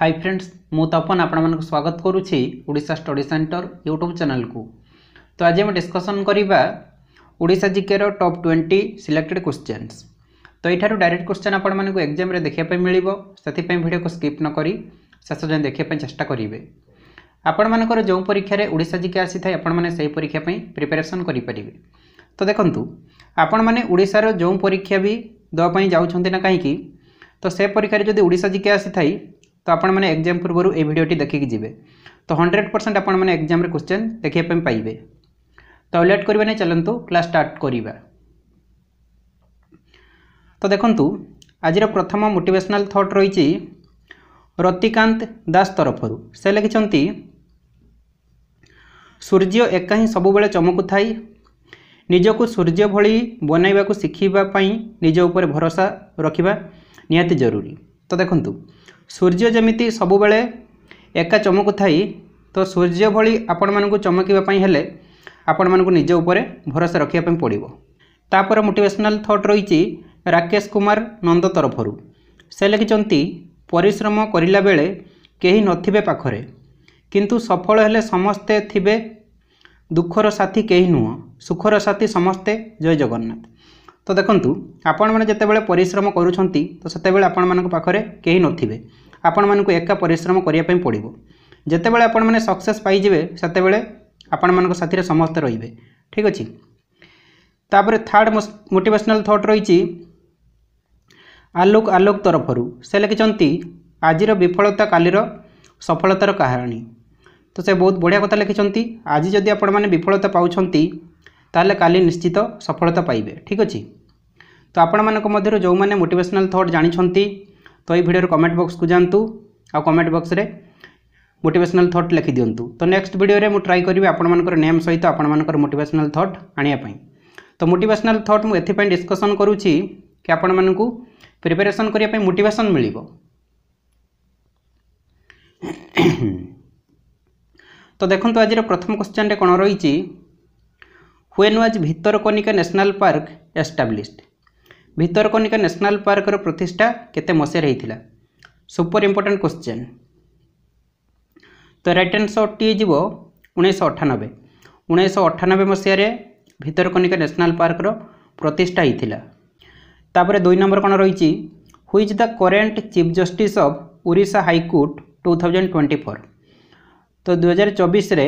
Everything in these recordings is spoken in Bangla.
ହାଇ ଫ୍ରେଣ୍ଡସ୍ ମୁଁ ତପନ ଆପଣମାନଙ୍କୁ ସ୍ୱାଗତ କରୁଛି ଓଡ଼ିଶା ଷ୍ଟଡ଼ି ସେଣ୍ଟର ୟୁଟ୍ୟୁବ୍ ଚ୍ୟାନେଲ୍କୁ ତ ଆଜି ଆମେ ଡିସ୍କସନ୍ କରିବା ଓଡ଼ିଶା ଜିକେର ଟପ୍ ଟ୍ୱେଣ୍ଟି ସିଲେକ୍ଟେଡ୍ କ୍ୱେଶ୍ଚନ୍ସ ତ ଏଠାରୁ ଡାଇରେକ୍ଟ କ୍ୱେଶ୍ଚନ୍ ଆପଣମାନଙ୍କୁ ଏକ୍ଜାମ୍ରେ ଦେଖିବା ପାଇଁ ମିଳିବ ସେଥିପାଇଁ ଭିଡ଼ିଓକୁ ସ୍କିପ୍ ନ କରି ଶେଷ ଯାଏଁ ଦେଖିବା ପାଇଁ ଚେଷ୍ଟା କରିବେ ଆପଣମାନଙ୍କର ଯେଉଁ ପରୀକ୍ଷାରେ ଓଡ଼ିଶା ଜିକେ ଆସିଥାଏ ଆପଣମାନେ ସେହି ପରୀକ୍ଷା ପାଇଁ ପ୍ରିପାରେସନ୍ କରିପାରିବେ ତ ଦେଖନ୍ତୁ ଆପଣମାନେ ଓଡ଼ିଶାର ଯେଉଁ ପରୀକ୍ଷା ବି ଦେବା ପାଇଁ ଯାଉଛନ୍ତି ନା କାହିଁକି ତ ସେ ପରୀକ୍ଷାରେ ଯଦି ଓଡ଼ିଶା ଜିକେ ଆସିଥାଏ তো ଆପଣମାନେ ଏକ୍ଜାମ୍ ପୂର୍ବରୁ ଏଇ ଭିଡ଼ିଓଟି ଦେଖିକି ଯିବେ ତ ହଣ୍ଡ୍ରେଡ଼ ପରସେଣ୍ଟ ଆପଣମାନେ ଏକ୍ଜାମ୍ରେ କ୍ୱେଶ୍ଚନ୍ ଦେଖିବା ପାଇଁ ପାଇବେ ତ ଲେଟ୍ କରିବା ନାହିଁ ଚାଲନ୍ତୁ କ୍ଲାସ୍ ଷ୍ଟାର୍ଟ କରିବା ତ ଦେଖନ୍ତୁ ଆଜିର ପ୍ରଥମ ମୋଟିଭେସନାଲ୍ ଥଟ୍ ରହିଛି ରତିକାନ୍ତ ଦାସ ତରଫରୁ ସେ ଲେଖିଛନ୍ତି ସୂର୍ଯ୍ୟ ଏକା ହିଁ ସବୁବେଳେ ଚମକୁଥାଏ ନିଜକୁ ସୂର୍ଯ୍ୟ ଭଳି ବନାଇବାକୁ ଶିଖିବା ପାଇଁ ନିଜ ଉପରେ ଭରସା ରଖିବା ନିହାତି ଜରୁରୀ ତ ଦେଖନ୍ତୁ ସୂର୍ଯ୍ୟ ଯେମିତି ସବୁବେଳେ ଏକା ଚମକୁଥାଇ ତ ସୂର୍ଯ୍ୟ ଭଳି ଆପଣମାନଙ୍କୁ ଚମକିବା ପାଇଁ ହେଲେ ଆପଣମାନଙ୍କୁ ନିଜ ଉପରେ ଭରସା ରଖିବା ପାଇଁ ପଡ଼ିବ ତାପରେ ମୋଟିଭେସନାଲ୍ ଥଟ୍ ରହିଛି ରାକେଶ କୁମାର ନନ୍ଦ ତରଫରୁ ସେ ଲେଖିଛନ୍ତି ପରିଶ୍ରମ କରିଲା ବେଳେ କେହି ନଥିବେ ପାଖରେ କିନ୍ତୁ ସଫଳ ହେଲେ ସମସ୍ତେ ଥିବେ ଦୁଃଖର ସାଥୀ କେହି ନୁହଁ ସୁଖର ସାଥୀ ସମସ୍ତେ ଜୟ ଜଗନ୍ନାଥ ତ ଦେଖନ୍ତୁ ଆପଣମାନେ ଯେତେବେଳେ ପରିଶ୍ରମ କରୁଛନ୍ତି ତ ସେତେବେଳେ ଆପଣମାନଙ୍କ ପାଖରେ କେହି ନଥିବେ ଆପଣମାନଙ୍କୁ ଏକା ପରିଶ୍ରମ କରିବା ପାଇଁ ପଡ଼ିବ ଯେତେବେଳେ ଆପଣମାନେ ସକ୍ସେସ୍ ପାଇଯିବେ ସେତେବେଳେ ଆପଣମାନଙ୍କ ସାଥିରେ ସମସ୍ତେ ରହିବେ ଠିକ୍ ଅଛି ତାପରେ ଥାର୍ଡ଼ ମୋଟିଭେସନାଲ ଥଟ୍ ରହିଛି ଆଲୋକ ଆଲୋକ ତରଫରୁ ସେ ଲେଖିଛନ୍ତି ଆଜିର ବିଫଳତା କାଲିର ସଫଳତାର କାହାଣୀ ତ ସେ ବହୁତ ବଢ଼ିଆ କଥା ଲେଖିଛନ୍ତି ଆଜି ଯଦି ଆପଣମାନେ ବିଫଳତା ପାଉଛନ୍ତି ତାହେଲେ କାଲି ନିଶ୍ଚିତ ସଫଳତା ପାଇବେ ଠିକ୍ ଅଛି ତ ଆପଣମାନଙ୍କ ମଧ୍ୟରୁ ଯେଉଁମାନେ ମୋଟିଭେସନାଲ୍ ଥଟ୍ ଜାଣିଛନ୍ତି ତ ଏଇ ଭିଡ଼ିଓର କମେଣ୍ଟ ବକ୍ସକୁ ଯାଆନ୍ତୁ ଆଉ କମେଣ୍ଟ ବକ୍ସରେ ମୋଟିଭେସନାଲ୍ ଥଟ୍ ଲେଖିଦିଅନ୍ତୁ ତ ନେକ୍ସଟ ଭିଡ଼ିଓରେ ମୁଁ ଟ୍ରାଏ କରିବି ଆପଣମାନଙ୍କର ନେମ୍ ସହିତ ଆପଣମାନଙ୍କର ମୋଟିଭେସନାଲ୍ ଥଟ୍ ଆଣିବା ପାଇଁ ତ ମୋଟିଭେସନାଲ୍ ଥଟ୍ ମୁଁ ଏଥିପାଇଁ ଡିସ୍କସନ୍ କରୁଛି କି ଆପଣମାନଙ୍କୁ ପ୍ରିପାରେସନ୍ କରିବା ପାଇଁ ମୋଟିଭେସନ୍ ମିଳିବ ତ ଦେଖନ୍ତୁ ଆଜିର ପ୍ରଥମ କ୍ୱେଶ୍ଚନ୍ରେ କ'ଣ ରହିଛି when was Bhitarkanika national park established Bhitarkanika national ପାର୍କର ପ୍ରତିଷ୍ଠା କେତେ ମସିହାରେ ହେଇଥିଲା ସୁପର ଇମ୍ପୋର୍ଟାଣ୍ଟ କ୍ୱେଶ୍ଚିନ୍ ତ ରାଇଟ୍ ଆନ୍ସର୍ଟି ଯିବ ଉଣେଇଶହ ଅଠାନବେ ଉଣେଇଶହ ଅଠାନବେ ମସିହାରେ ଭିତରକନିକା ନ୍ୟାସନାଲ୍ ପାର୍କର ପ୍ରତିଷ୍ଠା ହୋଇଥିଲା ତାପରେ ଦୁଇ ନମ୍ବର କ'ଣ ରହିଛି who is the current chief justice of Odisha high court two thousand twenty four ତ ଦୁଇହଜାର ଚବିଶରେ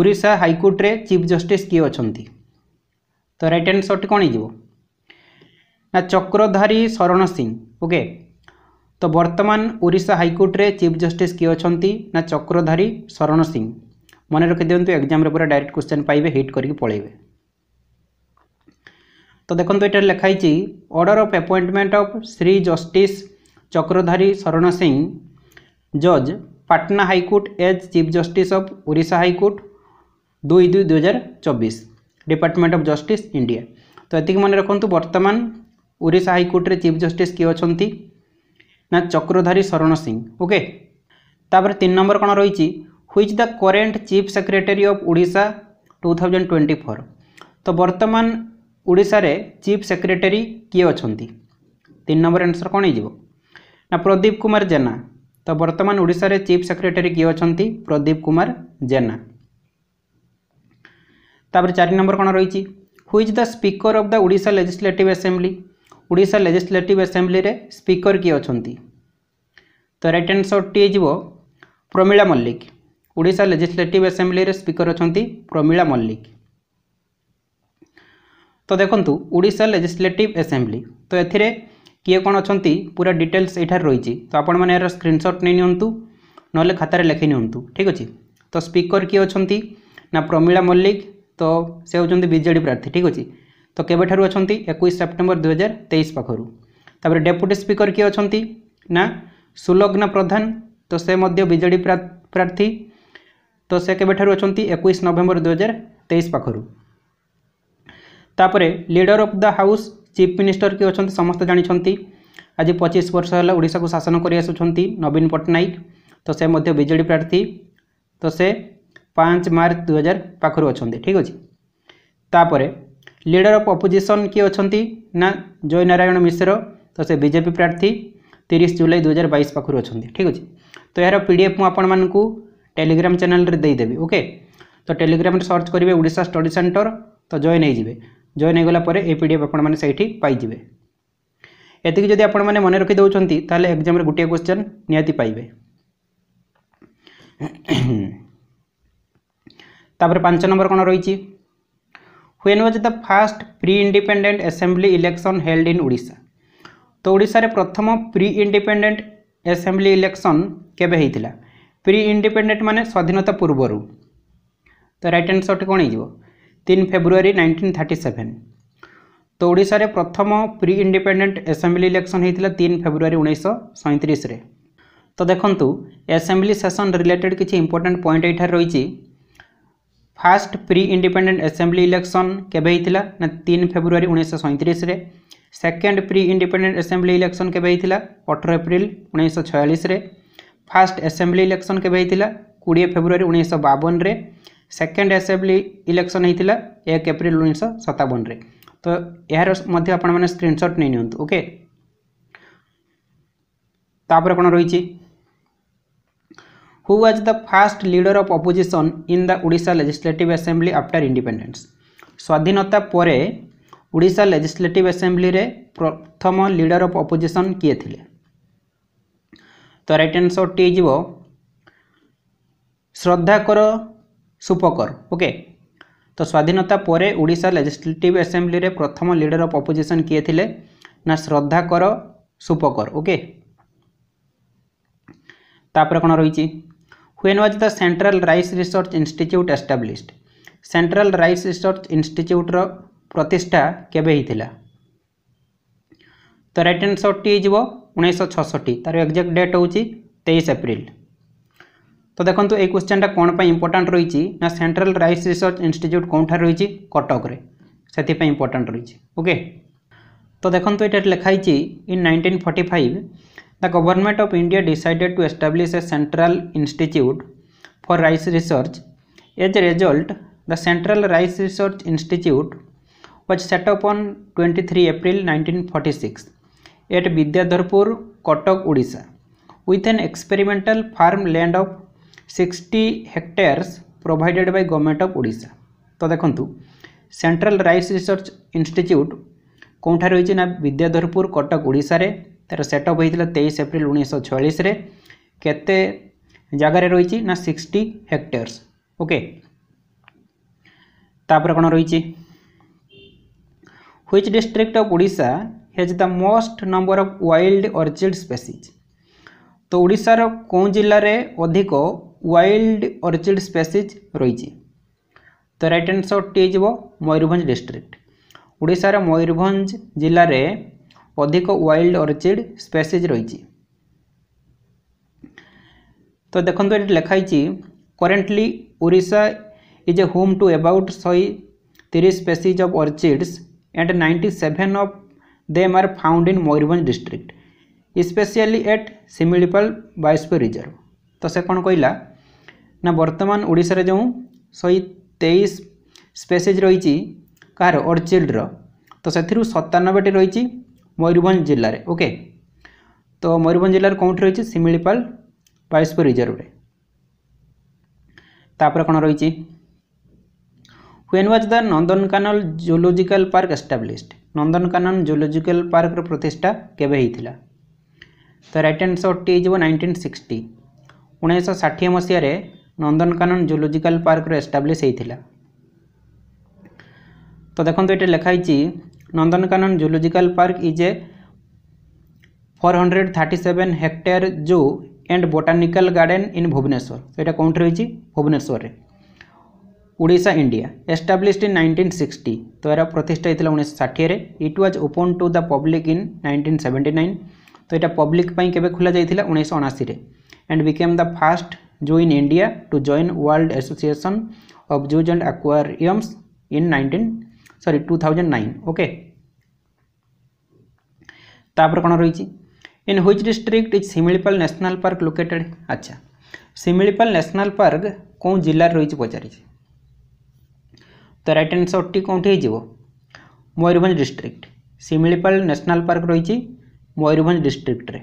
ଓଡ଼ିଶା ହାଇକୋର୍ଟରେ ଚିଫ୍ ଜଷ୍ଟିସ୍ କିଏ ଅଛନ୍ତି ତ ରାଇଟ୍ ଆନ୍ସର୍ଟି କ'ଣ ହେଇଯିବ ନା ଚକ୍ରଧାରୀ ଶରଣ ସିଂ ଓକେ ତ ବର୍ତ୍ତମାନ ଓଡ଼ିଶା ହାଇକୋର୍ଟରେ ଚିଫ୍ ଜଷ୍ଟିସ୍ କିଏ ଅଛନ୍ତି ନା ଚକ୍ରଧାରୀ ଶରଣ ସିଂ ମନେ ରଖିଦିଅନ୍ତୁ ଏକ୍ଜାମ୍ରେ ପୁରା ଡାଇରେକ୍ଟ କ୍ୱେଶ୍ଚନ୍ ପାଇବେ ହିଟ୍ କରିକି ପଳେଇବେ ତ ଦେଖନ୍ତୁ ଏଠାରେ ଲେଖା ହେଇଛି order of appointment of Shri justice Chakradhari Sharan Singh ଜଜ୍ Patna high court as chief justice of Odisha high court দুই দুই দুই হাজার চব্বিশ ডিপার্ଟমেন্ট ଅଫ୍ ଜଷ୍ଟିସ୍ ଇଣ୍ଡିଆ ତ ଏତିକି ମନେ ରଖନ୍ତୁ ବର୍ତ୍ତମାନ ଓଡ଼ିଶା ହାଇକୋର୍ଟରେ ଚିଫ୍ ଜଷ୍ଟିସ୍ କିଏ ଅଛନ୍ତି ନା ଚକ୍ରଧାରୀ ଶରଣ ସିଂ ଓକେ ତାପରେ ତିନି ନମ୍ବର କ'ଣ ରହିଛି which the current chief secretary of Odisha two thousand twenty four ତ ବର୍ତ୍ତମାନ ଓଡ଼ିଶାରେ ଚିଫ୍ ସେକ୍ରେଟେରୀ କିଏ ଅଛନ୍ତି ତିନି ନମ୍ବର ଆନ୍ସର୍ କ'ଣ ହେଇଯିବ ନା ପ୍ରଦୀପ କୁମାର ଜେନା ତ ବର୍ତ୍ତମାନ ଓଡ଼ିଶାରେ ଚିଫ୍ ସେକ୍ରେଟେରୀ କିଏ ଅଛନ୍ତି ପ୍ରଦୀପ କୁମାର ଜେନା তাপরে চারি নম্বর কোণ রয়েছে who is the speaker of the Odisha legislative assembly Odisha legislative আসেম্বলিরে স্পিকর কি অনেক তো রাইট আনসরটি হয়ে প্রমীলা মল্লিক ওড়িশা লেজিসলেটিভ আসেম্বলিরে স্পিকর অনেক প্রমীলা মল্লিক তো দেখুন ওড়িশা লেজিসলেটিভ আসেম্বলি তো এতে কিয়ে কোণ অনেক পুরা ডিটেলস এইটার রয়েছে তো আপন মানে এর স্ক্রিনশট নিয়ে নিউ নহলে খাতার লেখি নিউ ঠিক আছে তো স্পিকর কি অনেক না প্রমীলা মল্লিক তো ସେ ହେଉଛନ୍ତି ବିଜେଡ଼ି ପ୍ରାର୍ଥୀ ଠିକ୍ ଅଛି ତ କେବେଠାରୁ ଅଛନ୍ତି ଏକୋଇଶ ସେପ୍ଟେମ୍ବର ଦୁଇହଜାର ତେଇଶ ପାଖରୁ ତାପରେ ଡେପୁଟି ସ୍ପିକର କିଏ ଅଛନ୍ତି ନା ସୁଲଗ୍ନା ପ୍ରଧାନ ତ ସେ ମଧ୍ୟ ବିଜେଡ଼ି ପ୍ରାର୍ଥୀ ତ ସେ କେବେଠାରୁ ଅଛନ୍ତି ଏକୋଇଶ ନଭେମ୍ବର ଦୁଇହଜାର ତେଇଶ ପାଖରୁ ତାପରେ leader of the house chief minister କିଏ ଅଛନ୍ତି ସମସ୍ତେ ଜାଣିଛନ୍ତି ଆଜି ପଚିଶ ବର୍ଷ ହେଲା ଓଡ଼ିଶାକୁ ଶାସନ କରି ଆସୁଛନ୍ତି ନବୀନ ପଟ୍ଟନାୟକ ତ ସେ ମଧ୍ୟ ବିଜେଡ଼ି ପ୍ରାର୍ଥୀ ତ ସେ ପାଞ୍ଚ ମାର୍ଚ୍ଚ ଦୁଇ ହଜାର ପାଖରୁ ଅଛନ୍ତି ଠିକ୍ ଅଛି ତାପରେ লিডর অফ অপোজিশন কি অনেক না জয় নারায়ণ মিশ্র তো সে বিজেপি প্রার্থী তিরিশ জুলাই দুই হাজার বাইশ পাখু অনেক ঠিক আছে তো এর পিডিএফ মু আপন মানুষ টেলিগ্রাম চ্যানেলরে দেইদেবি ওকে তো টেলিগ্রামে সর্চ করবে ওড়িশা স্টডি সেন্টর তো জয়েন হয়ে যাবে জয়েন হয়ে গলা পরে এই পিডিএফ আপন মানে সেইটি পাইবে এতিকি যদি আপন মানে মনে রাখি দেওয়া তাহলে এক্সামে গোটিয়ে কোশ্চেন নিহতি পাইবে তাপরে পাঁচ নম্বর কোণ রয়েছে when was the first pre independent assembly election held in Odisha তো ওড়িশার প্রথম প্রি ইন্ডিপেন্ডেন্ট আসেম্বলি ইলেকশন কেবে হয়েছিল প্রি ইন্ডিপেন্ডেন্ট মানে স্বাধীনতা পূর্বর তো রাইট আনসরটি কোণ হয়ে তিন ফেব্রুয়ারি নাইনটিন থার্টি সেভেন তো ওড়িশার প্রথম প্রি ইন্ডিপেন্ডেন্ট আসেম্বলি ইলেকশন হয়েছিল তিন ফেব্রুয়ারি উনিশশো সৈঁত্রিশে তো দেখুন আসেম্বলি সেসন রিলেটেড কিছু ইম্পর্টাট পয়েন্ট এইটার রয়েছে first pre independent assembly election କେବେ ହେଇଥିଲା ନା ତିନି ଫେବୃଆରୀ ଉଣେଇଶହ ସଇଁତିରିଶରେ second pre independent assembly election କେବେ ହେଇଥିଲା ଅଠର ଏପ୍ରିଲ ଉଣେଇଶହ ଛୟାଳିଶରେ ଫାଷ୍ଟ ଆସେମ୍ବଲି ଇଲେକ୍ସନ୍ କେବେ ହେଇଥିଲା କୋଡ଼ିଏ ଫେବୃଆରୀ ଉଣେଇଶହ ବାବନରେ ସେକେଣ୍ଡ ଆସେମ୍ବଲି ଇଲେକ୍ସନ୍ ହେଇଥିଲା ଏକ ଏପ୍ରିଲ ଉଣେଇଶହ ସତାବନରେ ତ ଏହାର ମଧ୍ୟ ଆପଣମାନେ ସ୍କ୍ରିନଶଟ୍ ନେଇ ନିଅନ୍ତୁ ଓକେ ତାପରେ କ'ଣ ରହିଛି who was the first leader of opposition in the Odisha Legislative Assembly after independence? ସ୍ୱାଧୀନତା ପରେ ଓଡ଼ିଶା ଲେଜିସ୍ଲେଟିଭ୍ ଆସେମ୍ବଲିରେ ପ୍ରଥମ ଲିଡର୍ ଅଫ୍ ଅପୋଜିସନ୍ କିଏ ଥିଲେ ତ ରାଇଟ୍ ଆନ୍ସର୍ ଟି ଯିବ ଶ୍ରଦ୍ଧାକର ସୁପକର ଓକେ ତ ସ୍ୱାଧୀନତା ପରେ ଓଡ଼ିଶା ଲେଜିସ୍ଲେଟିଭ୍ ଆସେମ୍ବଲିରେ ପ୍ରଥମ ଲିଡର୍ ଅଫ୍ ଅପୋଜିସନ୍ କିଏ ଥିଲେ ନା ଶ୍ରଦ୍ଧାକର ସୁପକର ଓକେ ତାପରେ କ'ଣ ରହିଛି When was the Central Rice Research Institute established? Central Rice Research Institute ର ପ୍ରତିଷ୍ଠା କେବେ ହେଇଥିଲା? ତ ରାଇଟ୍ ଆନ୍ସର୍ଟି ହେଇଯିବ ଉଣେଇଶହ ଛଅଷଠି ତାର ଏକ୍ଜାକ୍ଟ ଡେଟ୍ ହେଉଛି ତେଇଶ ଏପ୍ରିଲ ତ ଦେଖନ୍ତୁ ଏଇ କ୍ୱେଶ୍ଚନଟା କ'ଣ ପାଇଁ ଇମ୍ପୋର୍ଟାଣ୍ଟ ରହିଛି ନା ସେଣ୍ଟ୍ରାଲ ରାଇସ୍ ରିସର୍ଚ୍ଚ ଇନଷ୍ଟିଚ୍ୟୁଟ୍ କେଉଁଠାରେ ରହିଛି କଟକରେ ସେଥିପାଇଁ ଇମ୍ପୋର୍ଟାଣ୍ଟ ରହିଛି ଓକେ ତ ଦେଖନ୍ତୁ ଏଠାରେ ଲେଖା ହେଇଛି in nineteen forty five the government of India decided to establish a central institute for rice research. As a result, the Central Rice Research Institute was set up on 23 April 1946 at Vidyadharpur, Kotak, Odisha, with an experimental farm land of 60 hectares provided by government of Odisha. So, the Central Rice Research Institute, কোথায় রয়েছে না বিদ্যাধরপুর কটক તે સેટઅપ હઈ તલા 23 એપ્રિલ 1946 રે કેતે જગારે રોઈ ચી ના 60 હેક્ટર ઓકે તાપર કોણ રોઈ ચી which district of Odisha has the most number of wild orchid species તો ઓડિશા રો કોન જિલ્લા રે અધિક વાઇલ્ડ ઓર્ચિડ સ્પીસીસ રોઈ ચી તો રાઈટ આન્સર ટ હેબો મૈરુભંજ ડિસ્ટ્રિક્ટ ઓડિશા રે મૈરુભંજ જિલ્લા રે अधिक वाइल्ड अर्चिड स्पेसीज रही तो देखो ये लिखाई currently Odisha is a home to about शहे तीस species of orchids and ninety seven of them are found in Mayurbhanj district specially at Similipal biosphere reserve तो से कौन कहला ना बर्तमान ओडार जो शहे तेईस स्पेसीज रही कह अर्चिड्र तो से सतानबेटी रही ମୟୂରଭଞ୍ଜ ଜିଲ୍ଲାରେ ଓକେ ତ ମୟୂରଭଞ୍ଜ ଜିଲ୍ଲାରେ କେଉଁଠି ରହିଛି ଶିମିଳିପାଳ ବାୟୋସ୍ପ ରିଜର୍ଭରେ ତାପରେ କ'ଣ ରହିଛି when was the Nandankanan zoological park established Nandankanan zoological ପାର୍କର ପ୍ରତିଷ୍ଠା କେବେ ହେଇଥିଲା ତ ରାଇଟ୍ ଆନ୍ସର୍ଟି ହେଇଯିବ ନାଇନଟିନ୍ ସିକ୍ସଟି ଉଣେଇଶହ ଷାଠିଏ ମସିହାରେ ନନ୍ଦନକାନନ ଜୁଲୋଜିକାଲ ପାର୍କର ଏଷ୍ଟାବ୍ଲିଶ୍ ହେଇଥିଲା ତ ଦେଖନ୍ତୁ ଏଠି ଲେଖା ହେଇଛି Nandankanan zoological park is a 437 hectare zoo and botanical garden in Bhubaneswar तो कौन रही Bhubaneswar Orissa India established in nineteen sixty तो यार प्रतिष्ठा होता उन्नीस षाठी it was open to the public in nineteen seventy nine तो यहाँ पब्लिक केवे खोल जाता उन्नीस अनाशी and became the first zoo in India to join world association of zoos and aquariums in nineteen sorry two thousand nine okay तापर कौन रही in which district is Similipal national park located अच्छा शिमिपाल न्यासनाल पार्क कौन जिलार रही पचार तो रईट आन्सर टी कौटी Mayurbhanj district Similipal national park रही मयूरभ डिस्ट्रिक्ट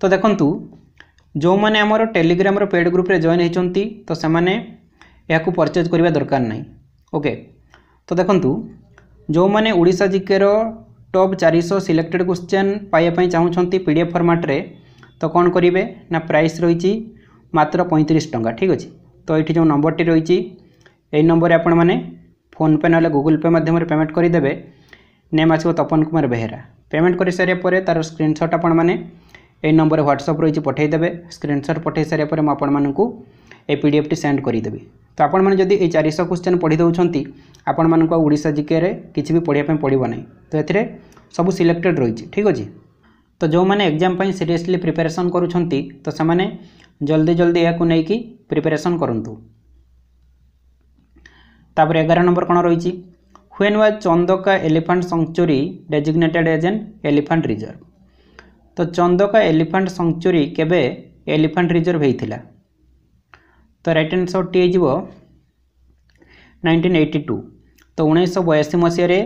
तो देखु जो मैंने टेलीग्राम पेड ग्रुप जॉन होती तो से ଏହାକୁ ପରଚେଜ୍ କରିବା ଦରକାର ନାହିଁ ଓକେ ତ ଦେଖନ୍ତୁ ଯେଉଁମାନେ ଓଡ଼ିଶା ଜିକେର ଟପ୍ ଚାରିଶହ ସିଲେକ୍ଟେଡ଼୍ କ୍ୱେଶ୍ଚେନ୍ ପାଇବା ପାଇଁ ଚାହୁଁଛନ୍ତି ପି ଡି ଏଫ୍ ଫର୍ମାଟ୍ରେ ତ କ'ଣ କରିବେ ନା ପ୍ରାଇସ୍ ରହିଛି ମାତ୍ର ପଇଁତିରିଶ ଟଙ୍କା ଠିକ୍ ଅଛି ତ ଏଇଠି ଯେଉଁ ନମ୍ବରଟି ରହିଛି ଏହି ନମ୍ବରରେ ଆପଣମାନେ ଫୋନ୍ପେ ନହେଲେ ଗୁଗୁଲ୍ ପେ ମାଧ୍ୟମରେ ପେମେଣ୍ଟ କରିଦେବେ ନେମ୍ ଆସିବ ତପନ କୁମାର ବେହେରା ପେମେଣ୍ଟ କରିସାରିବା ପରେ ତା'ର ସ୍କ୍ରିନ୍ସଟ୍ ଆପଣମାନେ ଏଇ ନମ୍ବରରେ হোয়াটসঅ্যাপ ରହିଛି ପଠାଇଦେବେ ସ୍କ୍ରିନ୍ସଟ୍ ପଠାଇ ସାରିବା ପରେ পরে মু আপনার এই পিডিএফটি সেন্ড করে দেবি তো ଆପଣମାନେ ଯଦି ଏଇ ଚାରିଶହ କ୍ୱେଶ୍ଚନ୍ ପଢ଼ି ଦେଉଛନ୍ତି ଆପଣମାନଙ୍କୁ ଆଉ ଓଡ଼ିଶା ଜିକେରେ କିଛି ବି ପଢ଼ିବା ପାଇଁ ପଡ଼ିବ ନାହିଁ ତ ଏଥିରେ ସବୁ ସିଲେକ୍ଟେଡ଼୍ ରହିଛି ଠିକ୍ ଅଛି ତ ଯେଉଁମାନେ ଏକ୍ଜାମ୍ ପାଇଁ ସିରିୟସଲି ପ୍ରିପାରେସନ୍ କରୁଛନ୍ତି ତ ସେମାନେ ଜଲ୍ଦି ଜଲ୍ଦି ଏହାକୁ ନେଇକି ପ୍ରିପାରେସନ୍ କରନ୍ତୁ ତାପରେ ଏଗାର ନମ୍ବର କ'ଣ ରହିଛି when was Chandaka elephant sanctuary designated as an elephant reserve ତ ଚନ୍ଦକା ଏଲିଫାଣ୍ଟ ସଙ୍କ୍ଚୁରୀ କେବେ ଏଲିଫାଣ୍ଟ ରିଜର୍ଭ ହେଇଥିଲା ତ ରାଇଟ୍ ଆନ୍ସର୍ଟି ହେଇଯିବ ନାଇଣ୍ଟିନ୍ ଏଇଟି ଟୁ ତ ଉଣେଇଶହ ବୟାଅଶୀ ମସିହାରେ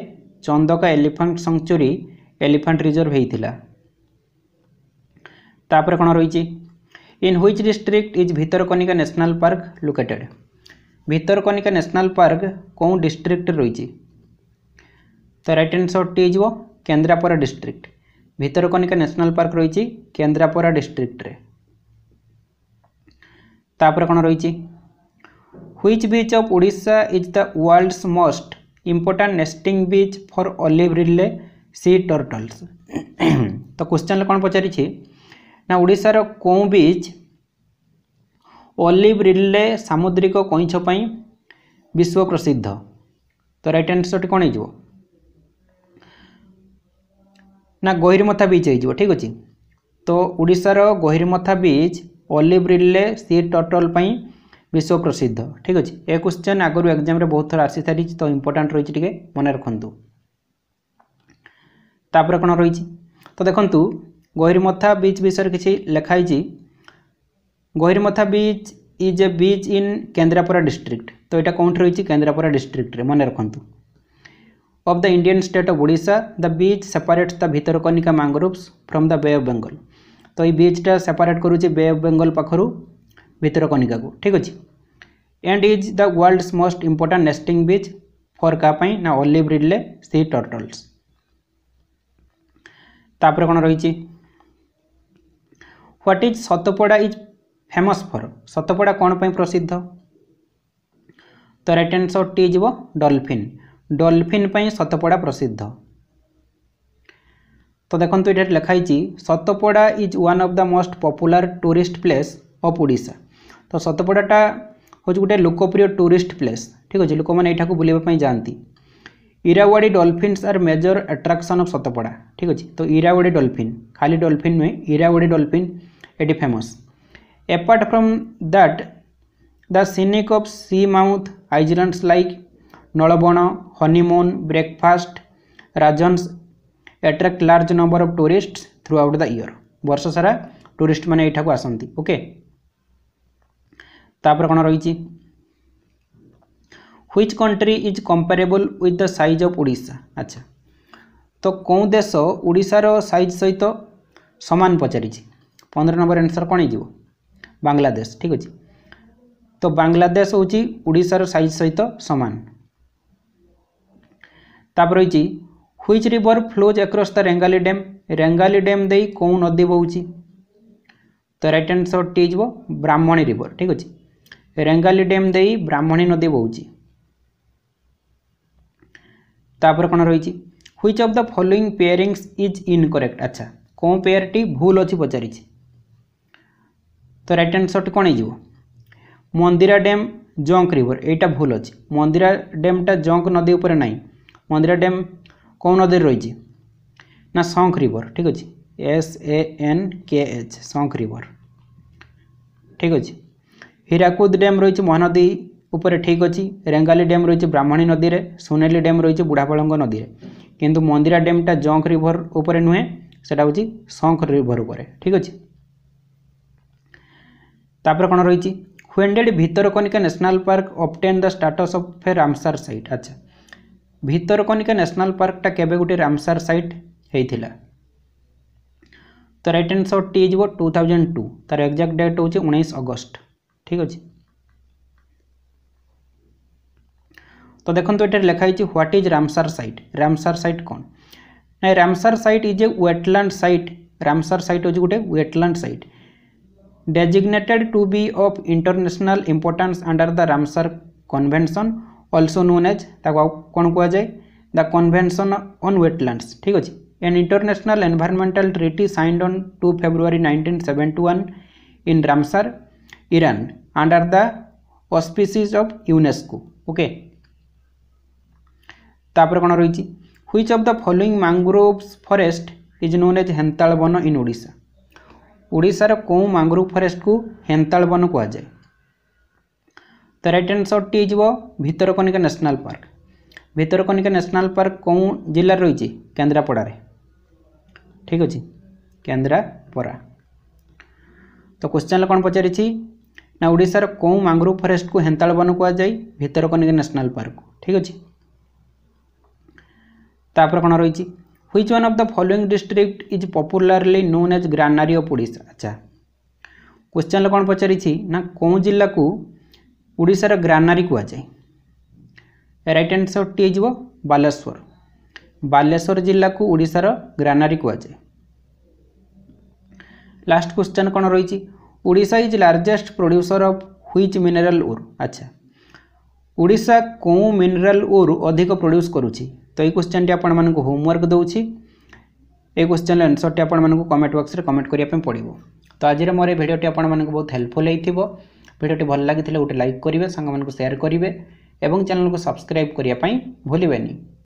Chandaka elephant sanctuary elephant reserve ହେଇଥିଲା ତାପରେ କ'ଣ ରହିଛି in which district is Bhitarkanika national park located Bhitarkanika national park କେଉଁ ଡିଷ୍ଟ୍ରିକ୍ଟରେ ରହିଛି ତ ରାଇଟ୍ ଆନ୍ସର୍ଟି ହେଇଯିବ Kendrapara district Bhitarkanika national park ରହିଛି କେନ୍ଦ୍ରାପଡ଼ା ଡିଷ୍ଟ୍ରିକ୍ଟରେ তাপরে কোণ রয়েছে which beach of Odisha is the world's most important nesting beach for olive রিলে সি টর্টলস তো কোশ্চেনরে কোণ পচারিছে না ওড়িশার কেউ বিচ অলিভ রিলে সামুদ্রিক কইঁছ পাই বিশ্ব প্রসিদ্ধ তো রাইট আনসরটি কোণ হয়ে না গহিরমথা বিচ হয়ে ঠিক আছে তো ওড়িশার গহিরমথা বিচ ଓଲିଭ୍ ରିଲେ ସି ଟର୍ଟଲ୍ ପାଇଁ ବିଶ୍ୱ ପ୍ରସିଦ୍ଧ ଠିକ୍ ଅଛି ଏ କ୍ୱେଶ୍ଚନ୍ ଆଗରୁ ଏକ୍ଜାମ୍ରେ ବହୁତ ଥର ଆସିସାରିଛି ତ ଇମ୍ପୋର୍ଟାଣ୍ଟ ରହିଛି ଟିକେ ମନେ ରଖନ୍ତୁ ତାପରେ କ'ଣ ରହିଛି ତ ଦେଖନ୍ତୁ ଗହିରମଥା ବିଚ୍ ବିଷୟରେ କିଛି ଲେଖା ହେଇଛି Gahirmatha beach is a beach in Kendrapara district ତ ଏଇଟା କେଉଁଠି ରହିଛି କେନ୍ଦ୍ରାପଡ଼ା ଡିଷ୍ଟ୍ରିକ୍ଟରେ ମନେ ରଖନ୍ତୁ of the Indian state of Odisha the beach separates the Bhitarkanika mangroves from the bay of Bengal ତ ଏଇ ବିଚ୍ଟା ସେପାରେଟ୍ କରୁଛି ବେ ଅଫ୍ ବେଙ୍ଗଲ ପାଖରୁ ଭିତରକନିକାକୁ ଠିକ୍ ଅଛି and is the world's most important nesting beach for କାହା ପାଇଁ ନା ଅଲିଭ୍ ରିଡ଼୍ଲେ ସି ଟର୍ଟଲ୍ସ ତାପରେ କ'ଣ ରହିଛି what is Satapada is famous for Satapada କ'ଣ ପାଇଁ ପ୍ରସିଦ୍ଧ ତ ରାଇଟ୍ ଆନ୍ସର୍ ଟି ଯିବ ଡଲଫିନ୍ ଡଲଫିନ୍ ପାଇଁ ସତପଡ଼ା ପ୍ରସିଦ୍ଧ তো দেখুন এটাতে লেখা হয়েছি Satapada is one of the most popular tourist place of Odisha তো সতপড়াটা হচ্ছে গোটে লোকপ্রিয় টুরিস্ট প্লেস ঠিক আছে লোক মানে এটাকে বুলবা যাতে Irrawaddy dolphins are major attraction of Satapada ঠিক আছে তো ইরাওয়াড়ি ডলফিন খালি ডলফিন নুহে ইরাওয়াড়ি ডলফিন এটি famous apart from that the scenic of sea mouth islands like Nalabana Honeymoon Breakfast Rajhans attract large number of tourist throughout the year ବର୍ଷ ସାରା ଟୁରିଷ୍ଟମାନେ ଏଇଠାକୁ ଆସନ୍ତି ଓକେ ତାପରେ କ'ଣ ରହିଛି which country is comparable with the size of Odisha আচ্ছা তো কেউ দেশ ওড়িশার সাইজ সহিত সমান পচারিছি পনেরো নম্বর আনসর কোণ হয়ে বাংলাদেশ ঠিক আছে তো বাংলাদেশ হচ্ছে ওড়িশার সাইজ সহিত সমান তারপর রয়েছে which river flows across the Rengali dam Rengali dam দিয়ে কেউ নদী বহুছি তো রাইট আনসরটি হয়ে ব্রাহ্মণী রিভর ঠিক আছে রেঙ্গালি ড্যাম দিয়ে ব্রাহ্মণী নদী বহুছি তাপরে কোণ রয়েছে which of the following pairings is incorrect আচ্ছা কেউ পেয়ারটি ভুল অছি পচারিছি তো রাইট আনসরটি কোণ হয়ে মন্দিরা ড্যাম জঙ্ক রিভর এইটা ভুল অছি মন্দিরা ড্যামটা জঙ্ক নদী উপরে নাই মন্দিরা ড্যাম কেউ নদীর রয়েছে না শঙ্খ রিভর ঠিক আছে S A N K H Sankh river ঠিক আছে হীরাকুদ ড্যাম রয়েছে মহানদী উপরে ঠিক অছি রেঙ্গালি ড্যাম রয়েছে ব্রাহ্মণী নদীরে সোনেলি ড্যাম রয়েছে বুড়াপলঙ্গ নদীরে কিন্তু মন্দিরা ড্যামটা জঙ্ক রিভর উপরে নুহে সেটা হচ্ছে শঙ্খ রিভর উপরে ঠিক আছে তারপরে কোণ রয়েছে when did Bhitarkanika national park obtain the status of a Ramsar site আচ্ছা ଭିତରକନିକା ନ୍ୟାସନାଲ୍ ପାର୍କଟା କେବେ ଗୋଟେ ରାମସାର ସାଇଟ୍ ହେଇଥିଲା ତ ରାଇଟ୍ ଆନ୍ସର୍ଟି ହେଇଯିବ ଟୁ ଥାଉଜେଣ୍ଡ ଟୁ ତା'ର ଏକ୍ଜାକ୍ଟ ଡେଟ୍ ହେଉଛି ଉଣେଇଶ ଅଗଷ୍ଟ ଠିକ୍ ଅଛି ତ ଦେଖନ୍ତୁ ଏଠାରେ ଲେଖା ହେଇଛି what is Ramsar site Ramsar site କ'ଣ ନା Ramsar site is a wetland site Ramsar site ହେଉଛି ଗୋଟେ wetland site designated to be of international importance under the Ramsar convention also known as ତାକୁ ଆଉ କ'ଣ କୁହାଯାଏ ଦ କନଭେନସନ୍ ଅନ୍ ୱେଟଲ୍ୟାଣ୍ଡସ୍ ଠିକ୍ ଅଛି an international environmental treaty signed on two February nineteen seventy one in Ramsar Iran under the auspices of UNESCO okay ତାପରେ କ'ଣ ରହିଛି which of the following mangroves forest is known as Hental Ban in Odisha ওড়িশার কেউ ম্যাঙ্গ্রোভ ফরেস্টকু হেন্তাল বন কুযায় तो रईट आंसर टी हो Bhitarkanika national park Bhitarkanika national park कौ जिलार रही केन्द्रापड़ार ठीक अच्छे केन्द्रापड़ा तो क्वेश्चन कौन पचार ना ओडार कौ मांगुर फरेस्ट को हेन्तालबन बन कहुए भितरकनिका न्यासनाल पार्क ठीक अच्छे तापर कौन रही which one of the following district is popularly known as granary of Odisha अच्छा क्वेश्चन कौन पचारि कौ जिला को ଓଡ଼ିଶାର ଗ୍ରାନାରୀ କୁହାଯାଏ ରାଇଟ୍ ଆନ୍ସର୍ଟି ହେଇଯିବ ବାଲେଶ୍ୱର ବାଲେଶ୍ୱର ଜିଲ୍ଲାକୁ ଓଡ଼ିଶାର ଗ୍ରାନାରୀ କୁହାଯାଏ ଲାଷ୍ଟ କ୍ୱେଶ୍ଚନ୍ କ'ଣ ରହିଛି Odisha is largest producer of which mineral ore ଆଚ୍ଛା ଓଡ଼ିଶା କେଉଁ ମିନେରାଲ ଓର୍ ଅଧିକ ପ୍ରଡ୍ୟୁସ୍ କରୁଛି ତ ଏଇ କ୍ୱେଶ୍ଚନ୍ଟି ଆପଣମାନଙ୍କୁ ହୋମୱାର୍କ ଦେଉଛି এই কোশ্চেনর ଆପଣମାନଙ୍କୁ କମେଣ୍ଟ ବକ୍ସରେ କମେଣ୍ଟ କରିବା ପାଇଁ ପଡ଼ିବ ତ আজকের ମୋର ଏ ଭିଡ଼ିଓଟି ଆପଣମାନଙ୍କୁ ବହୁତ ହେଲ୍ପଫୁଲ୍ ହେଇଥିବ ভিডিওটি ভাল লাগিলে গোটে লাইক করবে সাংমানু সেয়ার করবে এবং চ্যানেলকে সবসক্রাইব করা ভুলবেনি